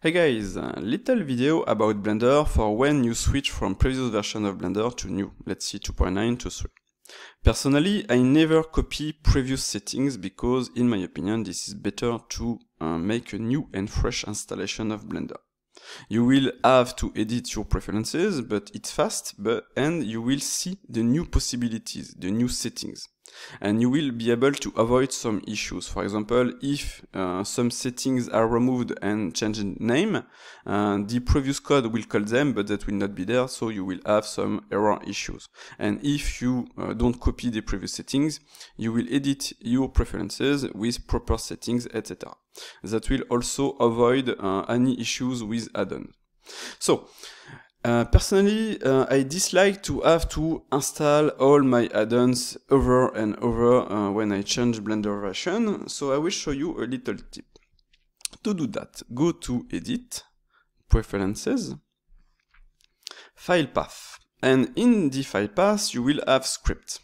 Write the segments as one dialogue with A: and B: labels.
A: Hey guys, a uh, little video about Blender for when you switch from previous version of Blender to new, let's see 2.9 to 3. Personally, I never copy previous settings because in my opinion this is better to uh, make a new and fresh installation of Blender. You will have to edit your preferences, but it's fast, but, and you will see the new possibilities, the new settings and you will be able to avoid some issues. For example, if uh, some settings are removed and changed name, uh, the previous code will call them, but that will not be there, so you will have some error issues. And if you uh, don't copy the previous settings, you will edit your preferences with proper settings, etc. That will also avoid uh, any issues with add-ons. So, uh, personally, uh, I dislike to have to install all my add-ons over and over uh, when I change Blender version, so I will show you a little tip. To do that, go to Edit, Preferences, File Path, and in the file path you will have script.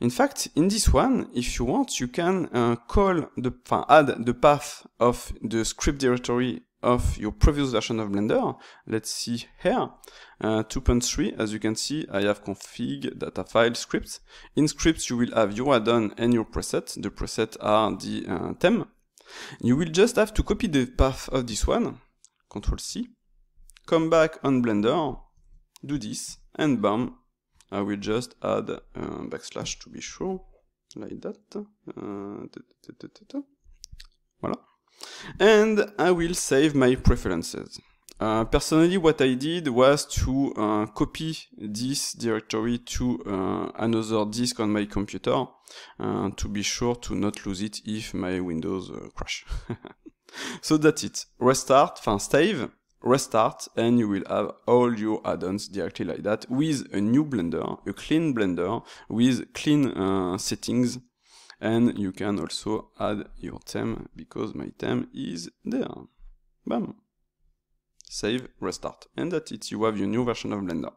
A: In fact, in this one, if you want, you can uh, call the, add the path of the script directory of your previous version of Blender. Let's see here, uh, 2.3, as you can see, I have config, data file, scripts. In scripts, you will have your add-on and your preset. The preset are the uh, theme. You will just have to copy the path of this one, Control C, come back on Blender, do this, and bam, I will just add uh, backslash to be sure, like that. Uh, voilà. And I will save my preferences. Uh, personally, what I did was to uh, copy this directory to uh, another disk on my computer uh, to be sure to not lose it if my Windows uh, crash. so that's it. Restart, enfin save, restart, and you will have all your add-ons directly like that with a new Blender, a clean Blender with clean uh, settings and you can also add your theme because my theme is there. Bam! Save, restart, and that's it, you have your new version of Blender.